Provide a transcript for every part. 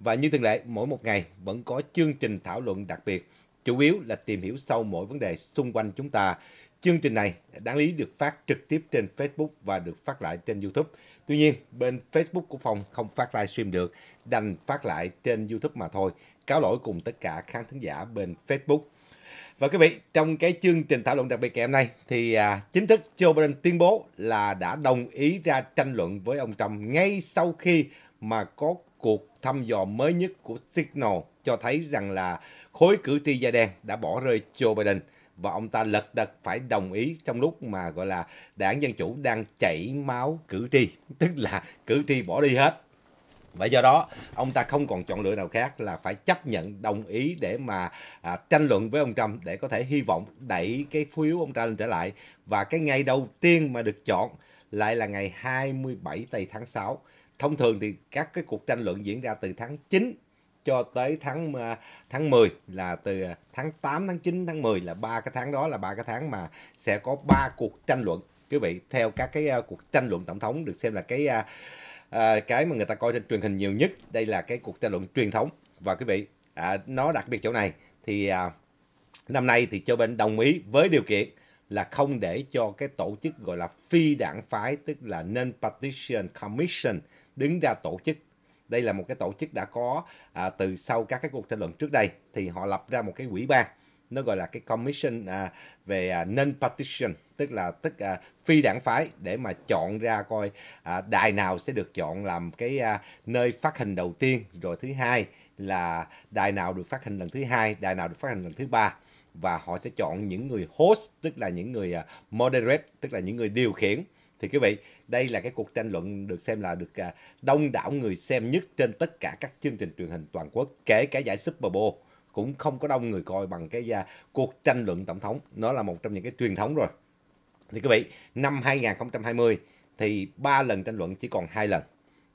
Và như thường lệ, mỗi một ngày vẫn có chương trình thảo luận đặc biệt, chủ yếu là tìm hiểu sâu mỗi vấn đề xung quanh chúng ta. Chương trình này đáng lý được phát trực tiếp trên Facebook và được phát lại trên YouTube. Tuy nhiên, bên Facebook của Phong không phát livestream được, đành phát lại trên YouTube mà thôi. Cáo lỗi cùng tất cả khán thính giả bên Facebook. Và quý vị, trong cái chương trình thảo luận đặc biệt ngày hôm nay thì à, chính thức Joe Biden tuyên bố là đã đồng ý ra tranh luận với ông Trump ngay sau khi mà có cuộc thăm dò mới nhất của Signal cho thấy rằng là khối cử tri da đen đã bỏ rơi Joe Biden và ông ta lật đật phải đồng ý trong lúc mà gọi là đảng Dân Chủ đang chảy máu cử tri, tức là cử tri bỏ đi hết. Và do đó, ông ta không còn chọn lựa nào khác là phải chấp nhận đồng ý để mà à, tranh luận với ông Trump để có thể hy vọng đẩy cái phiếu ông Trump lên trở lại. Và cái ngày đầu tiên mà được chọn lại là ngày 27 tây tháng 6 thông thường thì các cái cuộc tranh luận diễn ra từ tháng 9 cho tới tháng ờ, tháng 10 là từ ờ, tháng 8, tháng 9, tháng 10 là ba cái tháng đó là ba cái tháng mà sẽ có ba cuộc tranh luận. Quý vị theo các cái ờ, cuộc tranh luận tổng thống được xem là cái cái mà người ta coi trên truyền hình nhiều nhất, đây là cái cuộc tranh luận truyền thống và quý vị à, nó đặc biệt chỗ này thì à, năm nay thì Joe Biden đồng ý với điều kiện là không để cho cái tổ chức gọi là phi đảng phái tức là non partition commission đứng ra tổ chức đây là một cái tổ chức đã có à, từ sau các cái cuộc tranh luận trước đây thì họ lập ra một cái quỹ ban nó gọi là cái commission à, về à, non partition tức là tức à, phi đảng phái để mà chọn ra coi à, đài nào sẽ được chọn làm cái à, nơi phát hình đầu tiên rồi thứ hai là đài nào được phát hình lần thứ hai đài nào được phát hình lần thứ ba và họ sẽ chọn những người host tức là những người à, moderate tức là những người điều khiển thì quý vị đây là cái cuộc tranh luận được xem là được à, đông đảo người xem nhất trên tất cả các chương trình truyền hình toàn quốc kể cả giải Super Bowl cũng không có đông người coi bằng cái uh, cuộc tranh luận tổng thống nó là một trong những cái truyền thống rồi thì quý vị năm 2020 thì ba lần tranh luận chỉ còn hai lần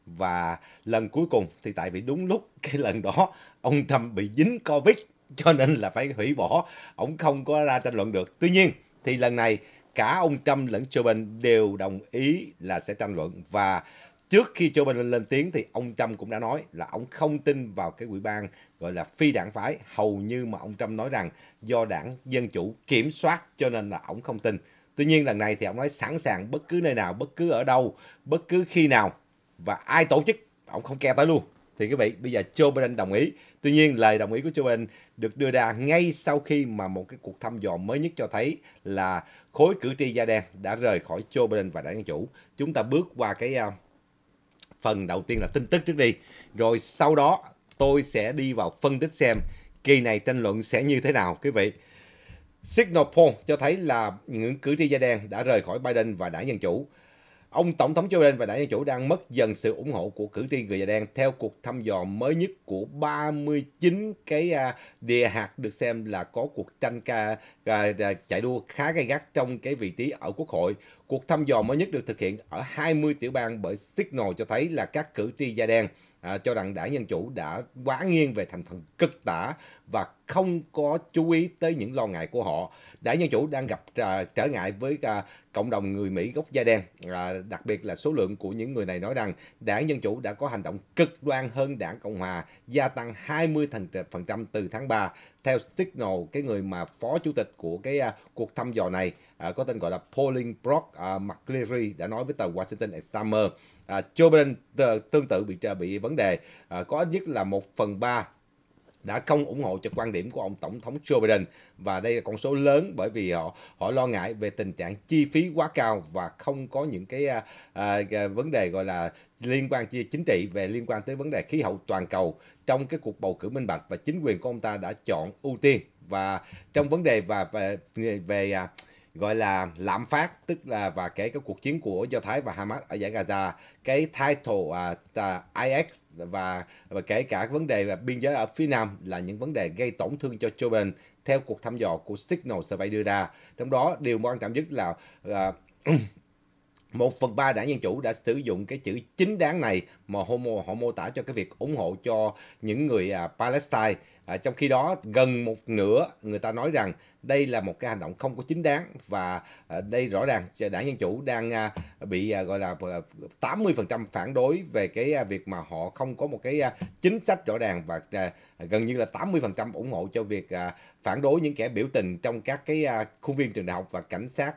và lần cuối cùng thì tại vì đúng lúc cái lần đó ông Trump bị dính Covid cho nên là phải hủy bỏ ông không có ra tranh luận được tuy nhiên thì lần này cả ông Trump lẫn Joe Biden đều đồng ý là sẽ tranh luận và trước khi Joe Biden lên tiếng thì ông Trump cũng đã nói là ông không tin vào cái ủy ban gọi là phi đảng phái hầu như mà ông Trump nói rằng do đảng Dân Chủ kiểm soát cho nên là ông không tin. Tuy nhiên lần này thì ông nói sẵn sàng bất cứ nơi nào, bất cứ ở đâu, bất cứ khi nào và ai tổ chức ông không kè tới luôn thì quý vị bây giờ Joe Biden đồng ý. Tuy nhiên lời đồng ý của Joe Biden được đưa ra ngay sau khi mà một cái cuộc thăm dò mới nhất cho thấy là khối cử tri da đen đã rời khỏi Joe Biden và đảng Dân Chủ. Chúng ta bước qua cái uh, phần đầu tiên là tin tức trước đi. Rồi sau đó tôi sẽ đi vào phân tích xem kỳ này tranh luận sẽ như thế nào quý vị. Signal poll cho thấy là những cử tri da đen đã rời khỏi Biden và đảng Dân Chủ. Ông Tổng thống Joe Biden và đảng Dân Chủ đang mất dần sự ủng hộ của cử tri người da đen theo cuộc thăm dò mới nhất của 39 cái à, địa hạt được xem là có cuộc tranh ca, à, à, chạy đua khá gay gắt trong cái vị trí ở Quốc hội. Cuộc thăm dò mới nhất được thực hiện ở 20 tiểu bang bởi Signal cho thấy là các cử tri da đen à, cho rằng đảng Dân Chủ đã quá nghiêng về thành phần cực tả và không có chú ý tới những lo ngại của họ. Đảng Dân Chủ đang gặp à, trở ngại với à, cộng đồng người Mỹ gốc da đen, à, đặc biệt là số lượng của những người này nói rằng đảng Dân Chủ đã có hành động cực đoan hơn đảng Cộng Hòa, gia tăng 20% từ tháng 3. Theo Signal, cái người mà phó chủ tịch của cái à, cuộc thăm dò này à, có tên gọi là Pauline Brock à, McCleary đã nói với tờ Washington Examiner à, Joe Biden tương tự bị bị vấn đề à, có ít nhất là 1 phần 3 đã không ủng hộ cho quan điểm của ông tổng thống Joe Biden và đây là con số lớn bởi vì họ họ lo ngại về tình trạng chi phí quá cao và không có những cái à, à, à vấn đề gọi là liên quan chia chính trị về liên quan tới vấn đề khí hậu toàn cầu trong cái cuộc bầu cử minh bạch và chính quyền của ông ta đã chọn ưu tiên và trong vấn đề và về về, à, về gọi là lạm phát tức là và kể cái cuộc chiến của do thái và hamas ở giải gaza cái title uh, à, is và và kể cả vấn đề và biên giới ở phía nam là những vấn đề gây tổn thương cho joe biden theo cuộc thăm dò của signal survey đưa ra trong đó điều quan cảm nhất là uh, một phần ba đảng Dân Chủ đã sử dụng cái chữ chính đáng này mà họ mô, họ mô tả cho cái việc ủng hộ cho những người à, Palestine À, trong khi đó gần một nửa người ta nói rằng đây là một cái hành động không có chính đáng và à, đây rõ ràng đảng Dân Chủ đang à, bị à, gọi là 80% phản đối về cái việc mà họ không có một cái chính sách rõ ràng và gần như là 80% ủng hộ cho việc phản đối những kẻ biểu tình trong các cái khuôn viên trường đại học và cảnh sát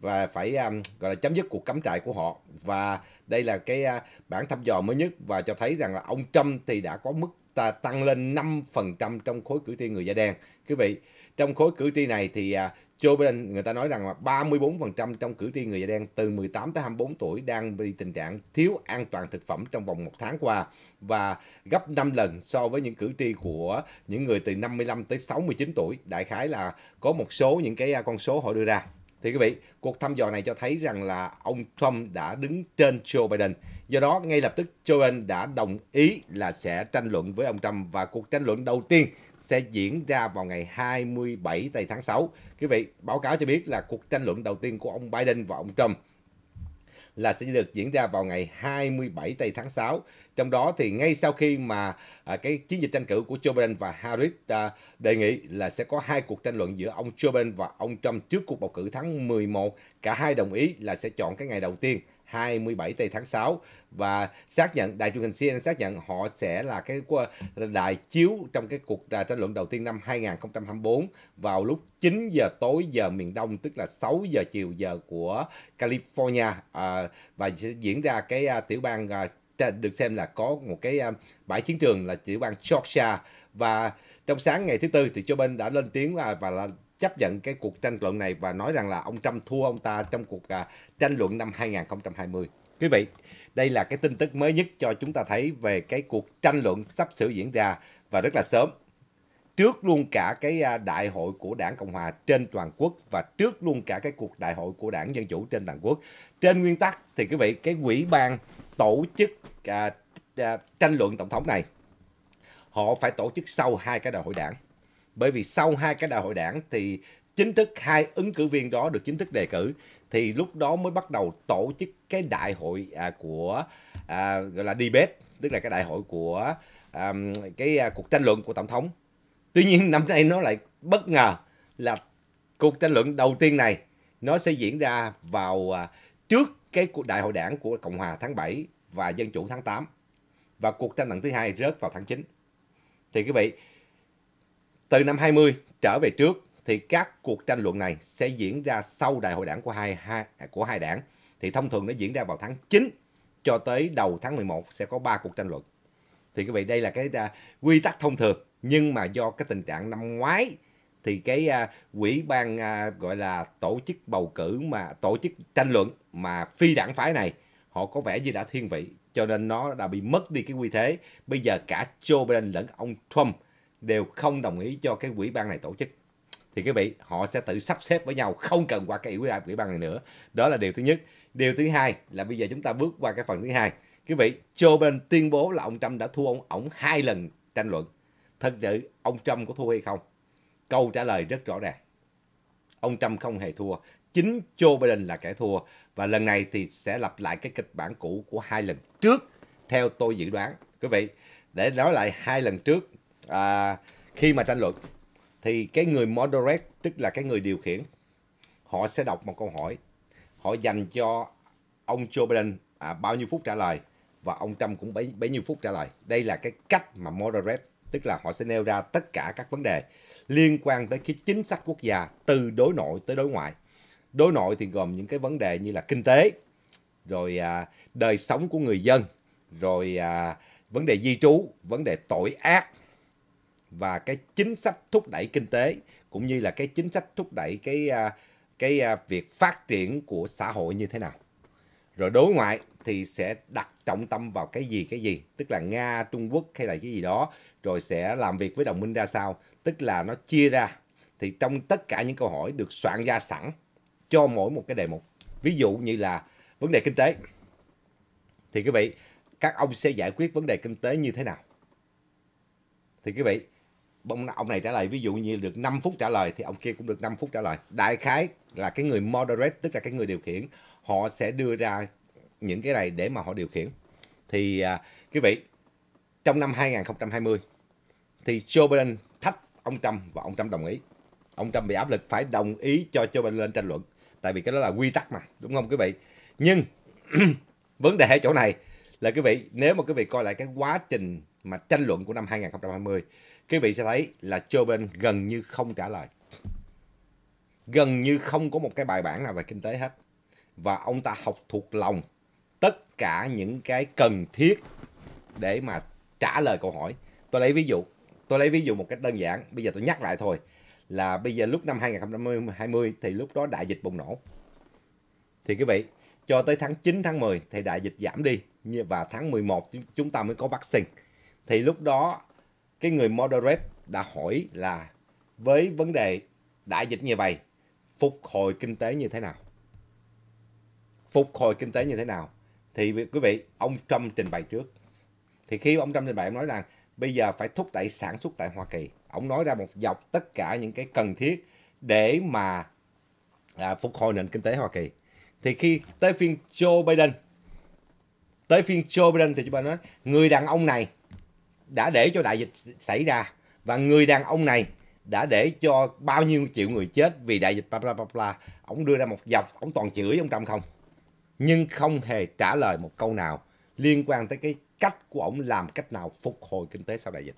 và phải gọi là chấm dứt cuộc cắm trại của họ và đây là cái bản thăm dò mới nhất và cho thấy rằng là ông Trump thì đã có mức ta tăng lên 5% trong khối cử tri người da đen. Quý vị, trong khối cử tri này thì à, Joe Biden người ta nói rằng là 34% trong cử tri người da đen từ 18 tới 24 tuổi đang bị tình trạng thiếu an toàn thực phẩm trong vòng một tháng qua và gấp 5 lần so với những cử tri của những người từ 55 tới 69 tuổi. Đại khái là có một số những cái à, con số họ đưa ra. Thì quý vị, cuộc thăm dò này cho thấy rằng là ông Trump đã đứng trên Joe Biden Do đó, ngay lập tức Joe Biden đã đồng ý là sẽ tranh luận với ông Trump và cuộc tranh luận đầu tiên sẽ diễn ra vào ngày 27 tây tháng 6. Quý vị, báo cáo cho biết là cuộc tranh luận đầu tiên của ông Biden và ông Trump là sẽ được diễn ra vào ngày 27 tây tháng 6. Trong đó thì ngay sau khi mà à, cái chiến dịch tranh cử của Joe Biden và Harris à, đề nghị là sẽ có hai cuộc tranh luận giữa ông Joe Biden và ông Trump trước cuộc bầu cử tháng 11, cả hai đồng ý là sẽ chọn cái ngày đầu tiên 27 tây tháng 6 và xác nhận đài truyền hình CNN xác nhận họ sẽ là cái đài chiếu trong cái cuộc à, tranh luận đầu tiên năm 2024 vào lúc 9 giờ tối giờ miền Đông tức là 6 giờ chiều giờ của California à, và sẽ diễn ra cái à, tiểu bang được xem là có một cái bãi chiến trường là tiểu bang Georgia và trong sáng ngày thứ tư thì Joe Biden đã lên tiếng và là chấp nhận cái cuộc tranh luận này và nói rằng là ông Trump thua ông ta trong cuộc à, tranh luận năm 2020. Quý vị, đây là cái tin tức mới nhất cho chúng ta thấy về cái cuộc tranh luận sắp sửa diễn ra và rất là sớm. Trước luôn cả cái à, đại hội của đảng Cộng Hòa trên toàn quốc và trước luôn cả cái cuộc đại hội của đảng Dân Chủ trên toàn quốc. Trên nguyên tắc thì quý vị, cái quỹ ban tổ chức à, à, tranh luận tổng thống này, họ phải tổ chức sau hai cái đại hội đảng bởi vì sau hai cái đại hội đảng thì chính thức hai ứng cử viên đó được chính thức đề cử thì lúc đó mới bắt đầu tổ chức cái đại hội à, của à, gọi là debate tức là cái đại hội của à, cái à, cuộc tranh luận của tổng thống tuy nhiên năm nay nó lại bất ngờ là cuộc tranh luận đầu tiên này nó sẽ diễn ra vào à, trước cái cuộc đại hội đảng của cộng hòa tháng 7 và dân chủ tháng 8 và cuộc tranh luận thứ hai rớt vào tháng 9 thì quý vị từ năm 20 trở về trước thì các cuộc tranh luận này sẽ diễn ra sau đại hội đảng của hai, hai của hai đảng. Thì thông thường nó diễn ra vào tháng 9 cho tới đầu tháng 11 sẽ có 3 cuộc tranh luận. Thì như vậy đây là cái uh, quy tắc thông thường nhưng mà do cái tình trạng năm ngoái thì cái uh, quỹ ban uh, gọi là tổ chức bầu cử mà tổ chức tranh luận mà phi đảng phái này họ có vẻ như đã thiên vị cho nên nó đã bị mất đi cái quy thế. Bây giờ cả Joe Biden lẫn ông Trump đều không đồng ý cho cái quỹ ban này tổ chức thì các vị họ sẽ tự sắp xếp với nhau không cần qua cái quỹ ban này nữa đó là điều thứ nhất điều thứ hai là bây giờ chúng ta bước qua cái phần thứ hai quý vị Joe Biden tuyên bố là ông Trump đã thua ông ổng hai lần tranh luận thật sự ông Trump có thua hay không câu trả lời rất rõ ràng ông Trump không hề thua chính Joe Biden là kẻ thua và lần này thì sẽ lặp lại cái kịch bản cũ của hai lần trước theo tôi dự đoán quý vị để nói lại hai lần trước à, khi mà tranh luận thì cái người moderate tức là cái người điều khiển họ sẽ đọc một câu hỏi họ dành cho ông Joe Biden à, bao nhiêu phút trả lời và ông Trump cũng bấy, bấy nhiêu phút trả lời đây là cái cách mà moderate tức là họ sẽ nêu ra tất cả các vấn đề liên quan tới cái chính sách quốc gia từ đối nội tới đối ngoại đối nội thì gồm những cái vấn đề như là kinh tế rồi à, đời sống của người dân rồi à, vấn đề di trú vấn đề tội ác và cái chính sách thúc đẩy kinh tế cũng như là cái chính sách thúc đẩy cái à, cái à, việc phát triển của xã hội như thế nào. Rồi đối ngoại thì sẽ đặt trọng tâm vào cái gì cái gì, tức là Nga, Trung Quốc hay là cái gì đó, rồi sẽ làm việc với đồng minh ra sao, tức là nó chia ra. Thì trong tất cả những câu hỏi được soạn ra sẵn cho mỗi một cái đề mục. Ví dụ như là vấn đề kinh tế. Thì quý vị, các ông sẽ giải quyết vấn đề kinh tế như thế nào? Thì quý vị, ông, ông này trả lời ví dụ như được 5 phút trả lời thì ông kia cũng được 5 phút trả lời đại khái là cái người moderate tức là cái người điều khiển họ sẽ đưa ra những cái này để mà họ điều khiển thì à, quý vị trong năm 2020 thì Joe Biden thách ông Trump và ông Trump đồng ý ông Trump bị áp lực phải đồng ý cho Joe Biden lên tranh luận tại vì cái đó là quy tắc mà đúng không quý vị nhưng vấn đề ở chỗ này là quý vị nếu mà quý vị coi lại cái quá trình mà tranh luận của năm 2020 Quý vị sẽ thấy là Tobin gần như không trả lời. Gần như không có một cái bài bản nào về kinh tế hết. Và ông ta học thuộc lòng tất cả những cái cần thiết để mà trả lời câu hỏi. Tôi lấy ví dụ, tôi lấy ví dụ một cách đơn giản, bây giờ tôi nhắc lại thôi là bây giờ lúc năm 2020 thì lúc đó đại dịch bùng nổ. Thì quý vị, cho tới tháng 9 tháng 10 thì đại dịch giảm đi và tháng 11 chúng ta mới có vaccine. Thì lúc đó cái người moderate đã hỏi là với vấn đề đại dịch như vậy phục hồi kinh tế như thế nào phục hồi kinh tế như thế nào thì quý vị ông Trump trình bày trước thì khi ông Trump trình bày ông nói rằng bây giờ phải thúc đẩy sản xuất tại Hoa Kỳ ông nói ra một dọc tất cả những cái cần thiết để mà à, phục hồi nền kinh tế Hoa Kỳ thì khi tới phiên Joe Biden tới phiên Joe Biden thì chúng ta nói người đàn ông này đã để cho đại dịch xảy ra và người đàn ông này đã để cho bao nhiêu triệu người chết vì đại dịch bla bla bla bla ông đưa ra một dọc ông toàn chửi ông Trump không nhưng không hề trả lời một câu nào liên quan tới cái cách của ông làm cách nào phục hồi kinh tế sau đại dịch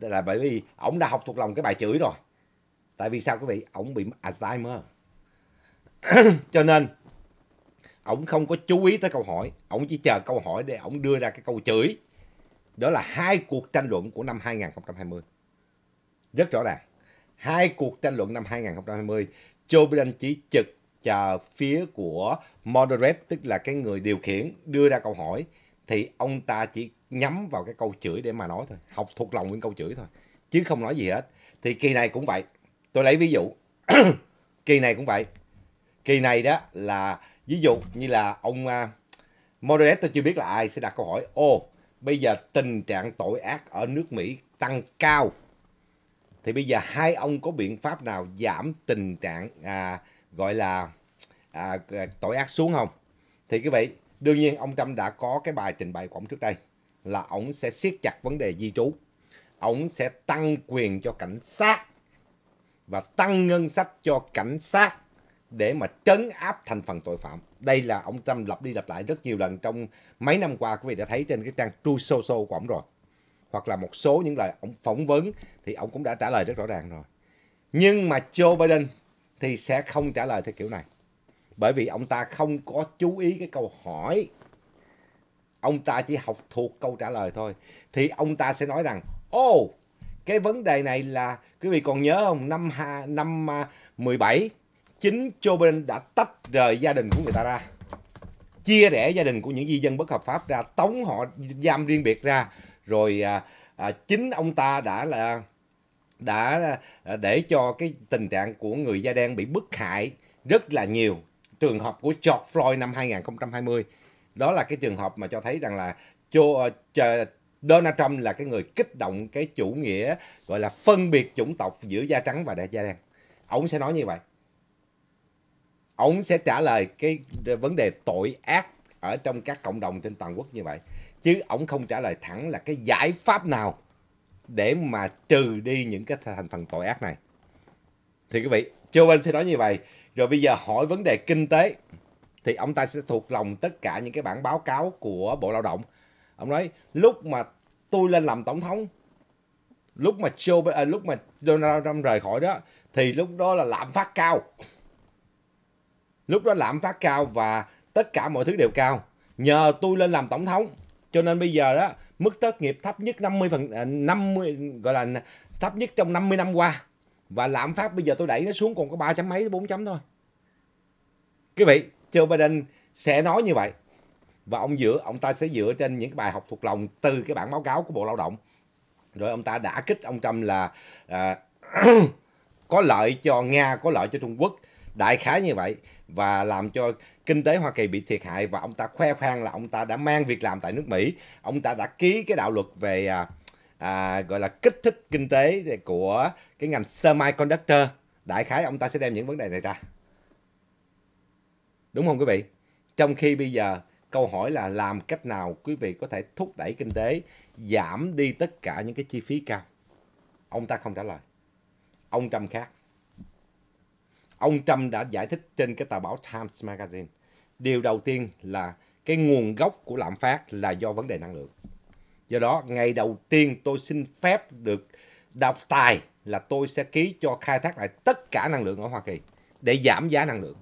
là bởi vì ông đã học thuộc lòng cái bài chửi rồi tại vì sao quý vị ông bị Alzheimer cho nên ông không có chú ý tới câu hỏi ông chỉ chờ câu hỏi để ông đưa ra cái câu chửi đó là hai cuộc tranh luận của năm 2020. Rất rõ ràng. Hai cuộc tranh luận năm 2020, Joe Biden chỉ trực chờ phía của moderate, tức là cái người điều khiển đưa ra câu hỏi, thì ông ta chỉ nhắm vào cái câu chửi để mà nói thôi. Học thuộc lòng những câu chửi thôi. Chứ không nói gì hết. Thì kỳ này cũng vậy. Tôi lấy ví dụ. kỳ này cũng vậy. Kỳ này đó là ví dụ như là ông uh, moderate tôi chưa biết là ai sẽ đặt câu hỏi. Ô, oh, bây giờ tình trạng tội ác ở nước Mỹ tăng cao. Thì bây giờ hai ông có biện pháp nào giảm tình trạng à, gọi là à, à, tội ác xuống không? Thì quý vị, đương nhiên ông Trump đã có cái bài trình bày của ông trước đây là ông sẽ siết chặt vấn đề di trú. Ông sẽ tăng quyền cho cảnh sát và tăng ngân sách cho cảnh sát để mà trấn áp thành phần tội phạm đây là ông Trump lặp đi lặp lại rất nhiều lần trong mấy năm qua quý vị đã thấy trên cái trang True Social của ông rồi hoặc là một số những lời ông phỏng vấn thì ông cũng đã trả lời rất rõ ràng rồi nhưng mà Joe Biden thì sẽ không trả lời theo kiểu này bởi vì ông ta không có chú ý cái câu hỏi ông ta chỉ học thuộc câu trả lời thôi thì ông ta sẽ nói rằng ô oh, cái vấn đề này là quý vị còn nhớ không năm năm 17 à, chính Joe Biden đã tách rời gia đình của người ta ra chia rẽ gia đình của những di dân bất hợp pháp ra tống họ giam riêng biệt ra rồi à, à, chính ông ta đã là đã để cho cái tình trạng của người da đen bị bức hại rất là nhiều trường hợp của George Floyd năm 2020 đó là cái trường hợp mà cho thấy rằng là Joe ờ, Donald Trump là cái người kích động cái chủ nghĩa gọi là phân biệt chủng tộc giữa da trắng và da đen ông sẽ nói như vậy ông sẽ trả lời cái vấn đề tội ác ở trong các cộng đồng trên toàn quốc như vậy chứ ông không trả lời thẳng là cái giải pháp nào để mà trừ đi những cái thành phần tội ác này thì quý vị Joe Biden sẽ nói như vậy rồi bây giờ hỏi vấn đề kinh tế thì ông ta sẽ thuộc lòng tất cả những cái bản báo cáo của Bộ Lao động ông nói lúc mà tôi lên làm tổng thống lúc mà Joe à, lúc mà Donald Trump rời khỏi đó thì lúc đó là lạm phát cao lúc đó lạm phát cao và tất cả mọi thứ đều cao nhờ tôi lên làm tổng thống cho nên bây giờ đó mức thất nghiệp thấp nhất 50 phần 50 à, gọi là thấp nhất trong 50 năm qua và lạm phát bây giờ tôi đẩy nó xuống còn có ba chấm mấy bốn chấm thôi quý vị Joe Biden sẽ nói như vậy và ông dựa ông ta sẽ dựa trên những cái bài học thuộc lòng từ cái bản báo cáo của Bộ Lao động rồi ông ta đã kích ông Trump là à, có lợi cho Nga có lợi cho Trung Quốc đại khái như vậy và làm cho kinh tế Hoa Kỳ bị thiệt hại và ông ta khoe khoang là ông ta đã mang việc làm tại nước Mỹ ông ta đã ký cái đạo luật về à, à, gọi là kích thích kinh tế của cái ngành semiconductor đại khái ông ta sẽ đem những vấn đề này ra đúng không quý vị trong khi bây giờ câu hỏi là làm cách nào quý vị có thể thúc đẩy kinh tế giảm đi tất cả những cái chi phí cao ông ta không trả lời ông trump khác ông Trump đã giải thích trên cái tờ báo Times Magazine. Điều đầu tiên là cái nguồn gốc của lạm phát là do vấn đề năng lượng. Do đó, ngày đầu tiên tôi xin phép được đọc tài là tôi sẽ ký cho khai thác lại tất cả năng lượng ở Hoa Kỳ để giảm giá năng lượng.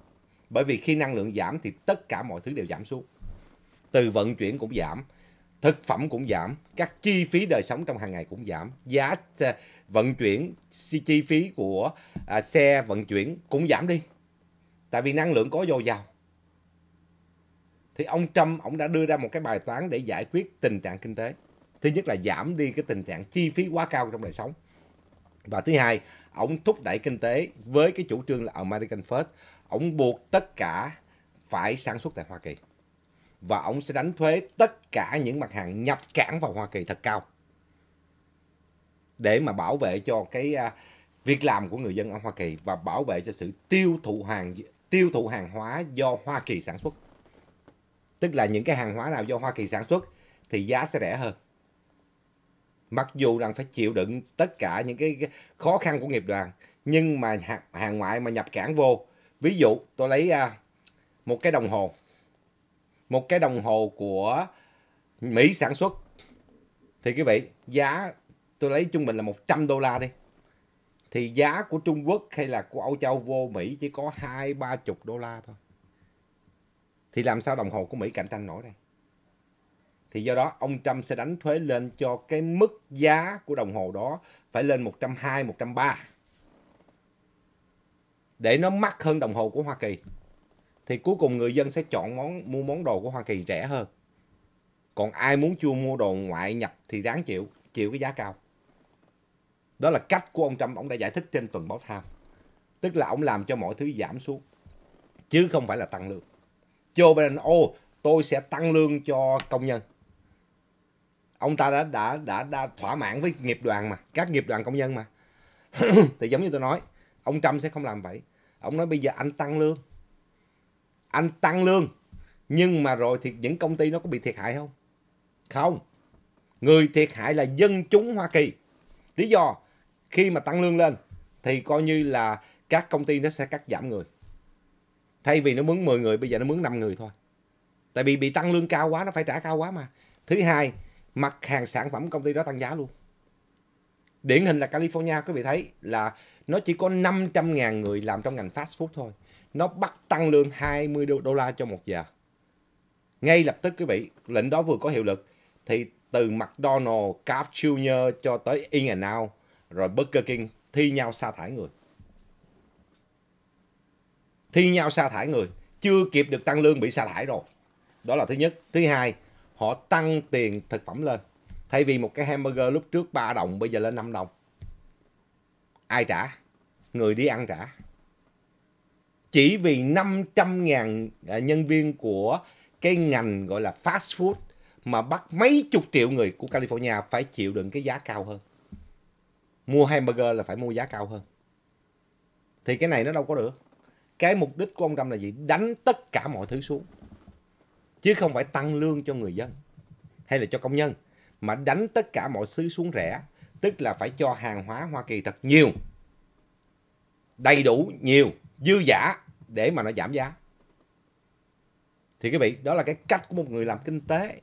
Bởi vì khi năng lượng giảm thì tất cả mọi thứ đều giảm xuống. Từ vận chuyển cũng giảm, thực phẩm cũng giảm, các chi phí đời sống trong hàng ngày cũng giảm, giá à, vận chuyển, chi phí của à, xe vận chuyển cũng giảm đi. Tại vì năng lượng có dồi dào. Thì ông Trump ông đã đưa ra một cái bài toán để giải quyết tình trạng kinh tế. Thứ nhất là giảm đi cái tình trạng chi phí quá cao trong đời sống. Và thứ hai, ông thúc đẩy kinh tế với cái chủ trương là American First. Ông buộc tất cả phải sản xuất tại Hoa Kỳ và ông sẽ đánh thuế tất cả những mặt hàng nhập cảng vào Hoa Kỳ thật cao để mà bảo vệ cho cái à, việc làm của người dân ở Hoa Kỳ và bảo vệ cho sự tiêu thụ hàng tiêu thụ hàng hóa do Hoa Kỳ sản xuất. Tức là những cái hàng hóa nào do Hoa Kỳ sản xuất thì giá sẽ rẻ hơn. Mặc dù rằng phải chịu đựng tất cả những cái khó khăn của nghiệp đoàn nhưng mà hàng ngoại mà nhập cảng vô, ví dụ tôi lấy à, một cái đồng hồ một cái đồng hồ của Mỹ sản xuất thì quý vị giá tôi lấy trung bình là 100 đô la đi thì giá của Trung Quốc hay là của Âu Châu vô Mỹ chỉ có hai ba chục đô la thôi thì làm sao đồng hồ của Mỹ cạnh tranh nổi đây thì do đó ông Trump sẽ đánh thuế lên cho cái mức giá của đồng hồ đó phải lên 120 130 để nó mắc hơn đồng hồ của Hoa Kỳ thì cuối cùng người dân sẽ chọn món mua món đồ của Hoa Kỳ rẻ hơn. Còn ai muốn chua mua đồ ngoại nhập thì đáng chịu, chịu cái giá cao. Đó là cách của ông Trump, ông đã giải thích trên tuần báo tham. Tức là ông làm cho mọi thứ giảm xuống, chứ không phải là tăng lương. Joe Biden, ô, tôi sẽ tăng lương cho công nhân. Ông ta đã, đã, đã, đã thỏa mãn với nghiệp đoàn mà, các nghiệp đoàn công nhân mà. thì giống như tôi nói, ông Trump sẽ không làm vậy. Ông nói bây giờ anh tăng lương, anh tăng lương nhưng mà rồi thì những công ty nó có bị thiệt hại không? Không. Người thiệt hại là dân chúng Hoa Kỳ. Lý do khi mà tăng lương lên thì coi như là các công ty nó sẽ cắt giảm người. Thay vì nó mướn 10 người bây giờ nó mướn 5 người thôi. Tại vì bị tăng lương cao quá nó phải trả cao quá mà. Thứ hai, mặt hàng sản phẩm công ty đó tăng giá luôn. Điển hình là California quý vị thấy là nó chỉ có 500.000 người làm trong ngành fast food thôi nó bắt tăng lương 20 đô la cho một giờ. Ngay lập tức quý vị, lệnh đó vừa có hiệu lực thì từ McDonald, Carl Jr. cho tới In and Out rồi Burger King thi nhau sa thải người. Thi nhau sa thải người, chưa kịp được tăng lương bị sa thải rồi. Đó là thứ nhất. Thứ hai, họ tăng tiền thực phẩm lên. Thay vì một cái hamburger lúc trước 3 đồng bây giờ lên 5 đồng. Ai trả? Người đi ăn trả chỉ vì 500.000 à, nhân viên của cái ngành gọi là fast food mà bắt mấy chục triệu người của California phải chịu đựng cái giá cao hơn. Mua hamburger là phải mua giá cao hơn. Thì cái này nó đâu có được. Cái mục đích của ông Trump là gì? Đánh tất cả mọi thứ xuống. Chứ không phải tăng lương cho người dân hay là cho công nhân. Mà đánh tất cả mọi thứ xuống rẻ. Tức là phải cho hàng hóa Hoa Kỳ thật nhiều. Đầy đủ, nhiều dư giả để mà nó giảm giá thì quý vị đó là cái cách của một người làm kinh tế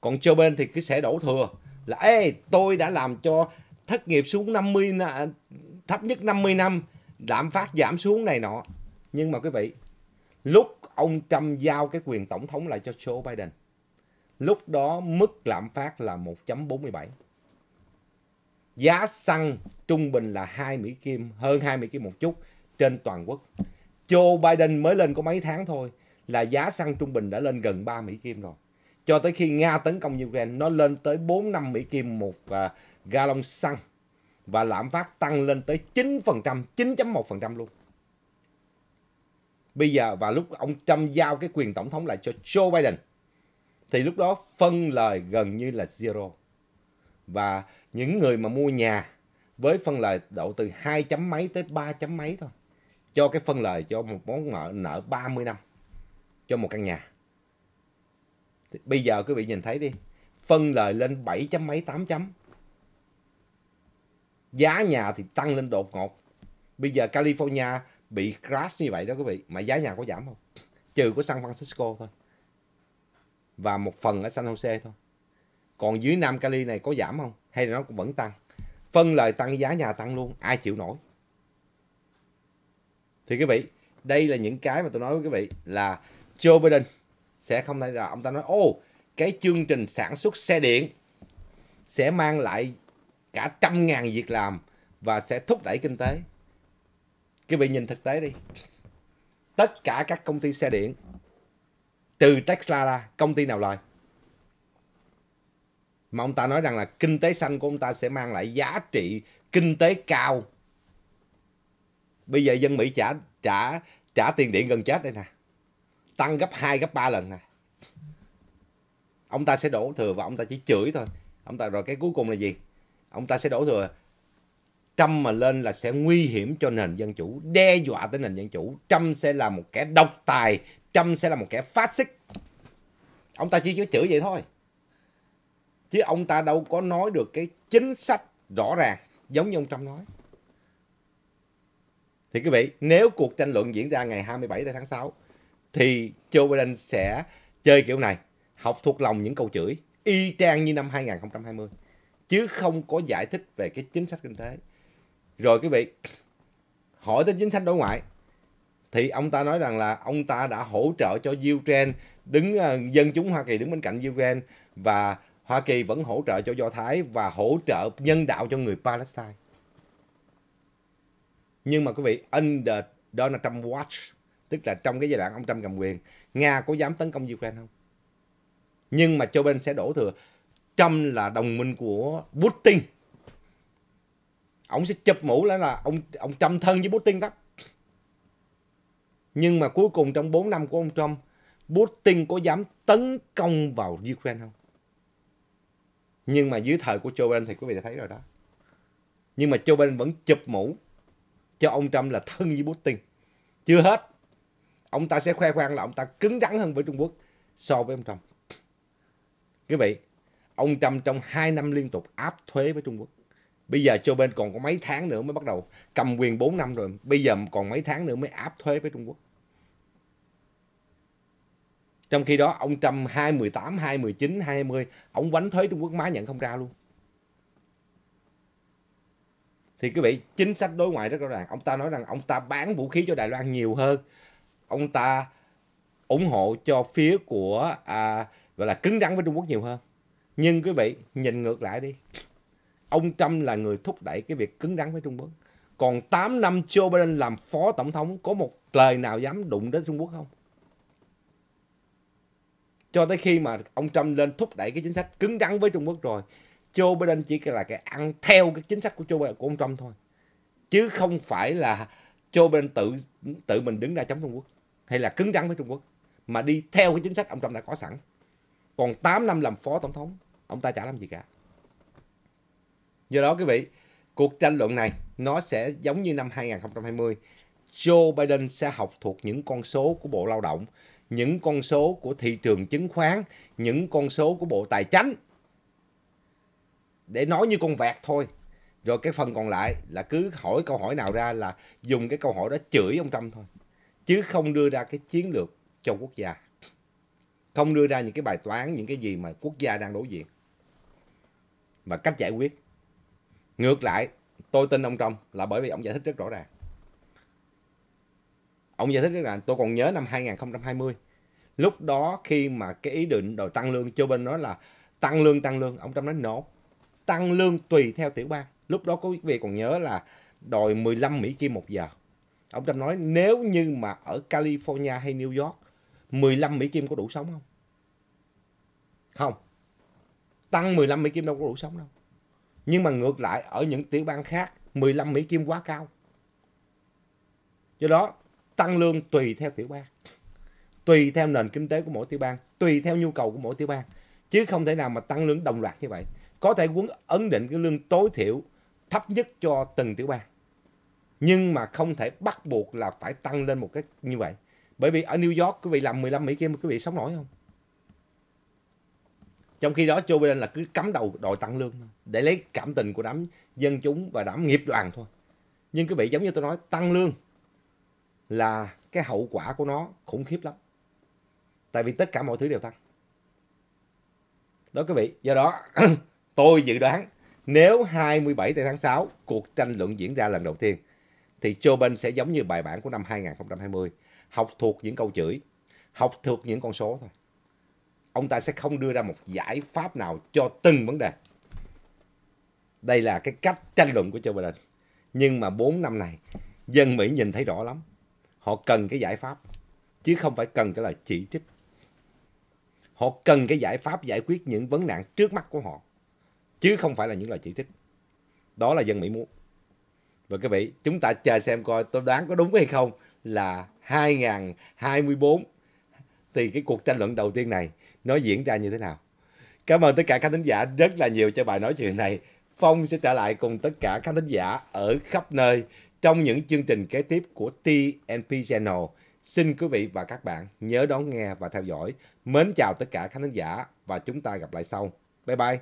còn cho bên thì cứ sẽ đổ thừa là ê tôi đã làm cho thất nghiệp xuống 50 thấp nhất 50 năm lạm phát giảm xuống này nọ nhưng mà quý vị lúc ông Trump giao cái quyền tổng thống lại cho Joe Biden lúc đó mức lạm phát là 1.47 giá xăng trung bình là 2 Mỹ Kim hơn 2 Mỹ Kim một chút trên toàn quốc. Joe Biden mới lên có mấy tháng thôi là giá xăng trung bình đã lên gần 3 Mỹ Kim rồi. Cho tới khi Nga tấn công Ukraine nó lên tới 4 năm Mỹ Kim một uh, gallon xăng và lạm phát tăng lên tới 9%, 9.1% luôn. Bây giờ và lúc ông Trump giao cái quyền tổng thống lại cho Joe Biden thì lúc đó phân lời gần như là zero. Và những người mà mua nhà với phân lời độ từ 2 chấm mấy tới 3 chấm mấy thôi cho cái phân lời cho một món nợ nợ 30 năm cho một căn nhà. Thì bây giờ quý vị nhìn thấy đi, phân lời lên 7 chấm mấy 8 chấm. Giá nhà thì tăng lên đột ngột. Bây giờ California bị crash như vậy đó quý vị, mà giá nhà có giảm không? Trừ của San Francisco thôi. Và một phần ở San Jose thôi. Còn dưới Nam Cali này có giảm không? Hay là nó cũng vẫn tăng? Phân lời tăng giá nhà tăng luôn, ai chịu nổi? thì quý vị đây là những cái mà tôi nói với quý vị là Joe Biden sẽ không thể là ông ta nói ô oh, cái chương trình sản xuất xe điện sẽ mang lại cả trăm ngàn việc làm và sẽ thúc đẩy kinh tế quý vị nhìn thực tế đi tất cả các công ty xe điện từ Tesla ra công ty nào lời mà ông ta nói rằng là kinh tế xanh của ông ta sẽ mang lại giá trị kinh tế cao Bây giờ dân Mỹ trả trả trả tiền điện gần chết đây nè. Tăng gấp 2 gấp 3 lần nè. Ông ta sẽ đổ thừa và ông ta chỉ chửi thôi. Ông ta rồi cái cuối cùng là gì? Ông ta sẽ đổ thừa trăm mà lên là sẽ nguy hiểm cho nền dân chủ, đe dọa tới nền dân chủ. trăm sẽ là một kẻ độc tài, trăm sẽ là một kẻ phát xít. Ông ta chỉ chữa chữ vậy thôi. Chứ ông ta đâu có nói được cái chính sách rõ ràng giống như ông Trump nói. Thì quý vị, nếu cuộc tranh luận diễn ra ngày 27 tháng 6 thì Joe Biden sẽ chơi kiểu này, học thuộc lòng những câu chửi y chang như năm 2020 chứ không có giải thích về cái chính sách kinh tế. Rồi quý vị, hỏi tới chính sách đối ngoại thì ông ta nói rằng là ông ta đã hỗ trợ cho Ukraine đứng ờ, dân chúng Hoa Kỳ đứng bên cạnh Ukraine và Hoa Kỳ vẫn hỗ trợ cho Do Thái và hỗ trợ nhân đạo cho người Palestine nhưng mà quý vị under Donald Trump watch tức là trong cái giai đoạn ông Trump cầm quyền Nga có dám tấn công Ukraine không nhưng mà Joe Biden sẽ đổ thừa Trump là đồng minh của Putin ông sẽ chụp mũ là là ông ông Trump thân với Putin đó nhưng mà cuối cùng trong 4 năm của ông Trump Putin có dám tấn công vào Ukraine không nhưng mà dưới thời của Joe Biden thì quý vị đã thấy rồi đó nhưng mà Joe Biden vẫn chụp mũ cho ông Trump là thân với Putin. Chưa hết, ông ta sẽ khoe khoang là ông ta cứng rắn hơn với Trung Quốc so với ông Trump. Quý vị, ông Trump trong 2 năm liên tục áp thuế với Trung Quốc. Bây giờ Joe Biden còn có mấy tháng nữa mới bắt đầu cầm quyền 4 năm rồi. Bây giờ còn mấy tháng nữa mới áp thuế với Trung Quốc. Trong khi đó ông Trump 2018, 2019, 20, ông vánh thuế Trung Quốc má nhận không ra luôn thì quý vị chính sách đối ngoại rất rõ ràng ông ta nói rằng ông ta bán vũ khí cho Đài Loan nhiều hơn ông ta ủng hộ cho phía của à, gọi là cứng rắn với Trung Quốc nhiều hơn nhưng quý vị nhìn ngược lại đi ông Trump là người thúc đẩy cái việc cứng rắn với Trung Quốc còn 8 năm Joe Biden làm phó tổng thống có một lời nào dám đụng đến Trung Quốc không cho tới khi mà ông Trump lên thúc đẩy cái chính sách cứng rắn với Trung Quốc rồi Joe Biden chỉ là cái ăn theo cái chính sách của Joe Biden, của ông Trump thôi chứ không phải là Joe Biden tự tự mình đứng ra chống Trung Quốc hay là cứng rắn với Trung Quốc mà đi theo cái chính sách ông Trump đã có sẵn còn 8 năm làm phó tổng thống ông ta chả làm gì cả do đó quý vị cuộc tranh luận này nó sẽ giống như năm 2020 Joe Biden sẽ học thuộc những con số của Bộ Lao động những con số của thị trường chứng khoán những con số của Bộ Tài chính để nói như con vẹt thôi rồi cái phần còn lại là cứ hỏi câu hỏi nào ra là dùng cái câu hỏi đó chửi ông Trump thôi chứ không đưa ra cái chiến lược cho quốc gia không đưa ra những cái bài toán những cái gì mà quốc gia đang đối diện và cách giải quyết ngược lại tôi tin ông Trump là bởi vì ông giải thích rất rõ ràng ông giải thích rất ràng tôi còn nhớ năm 2020 lúc đó khi mà cái ý định đòi tăng lương Joe bên nói là tăng lương tăng lương ông Trump nói nổ no tăng lương tùy theo tiểu bang. Lúc đó có quý vị còn nhớ là đòi 15 Mỹ Kim một giờ. Ông Trump nói nếu như mà ở California hay New York 15 Mỹ Kim có đủ sống không? Không. Tăng 15 Mỹ Kim đâu có đủ sống đâu. Nhưng mà ngược lại ở những tiểu bang khác 15 Mỹ Kim quá cao. Do đó tăng lương tùy theo tiểu bang. Tùy theo nền kinh tế của mỗi tiểu bang. Tùy theo nhu cầu của mỗi tiểu bang. Chứ không thể nào mà tăng lương đồng loạt như vậy có thể quấn ấn định cái lương tối thiểu thấp nhất cho từng tiểu bang nhưng mà không thể bắt buộc là phải tăng lên một cách như vậy bởi vì ở New York quý vị làm 15 Mỹ kim quý vị sống nổi không trong khi đó Joe Biden là cứ cắm đầu đòi tăng lương để lấy cảm tình của đám dân chúng và đám nghiệp đoàn thôi nhưng quý vị giống như tôi nói tăng lương là cái hậu quả của nó khủng khiếp lắm tại vì tất cả mọi thứ đều tăng đó quý vị do đó Tôi dự đoán nếu 27 tháng 6 cuộc tranh luận diễn ra lần đầu tiên thì Joe Biden sẽ giống như bài bản của năm 2020, học thuộc những câu chửi, học thuộc những con số thôi. Ông ta sẽ không đưa ra một giải pháp nào cho từng vấn đề. Đây là cái cách tranh luận của Joe Biden. Nhưng mà 4 năm này, dân Mỹ nhìn thấy rõ lắm. Họ cần cái giải pháp, chứ không phải cần cái lời chỉ trích. Họ cần cái giải pháp giải quyết những vấn nạn trước mắt của họ chứ không phải là những lời chỉ trích đó là dân mỹ muốn và các vị chúng ta chờ xem coi tôi đoán có đúng hay không là 2024 thì cái cuộc tranh luận đầu tiên này nó diễn ra như thế nào cảm ơn tất cả các thính giả rất là nhiều cho bài nói chuyện này phong sẽ trở lại cùng tất cả các thính giả ở khắp nơi trong những chương trình kế tiếp của TNP Channel xin quý vị và các bạn nhớ đón nghe và theo dõi mến chào tất cả các thính giả và chúng ta gặp lại sau bye bye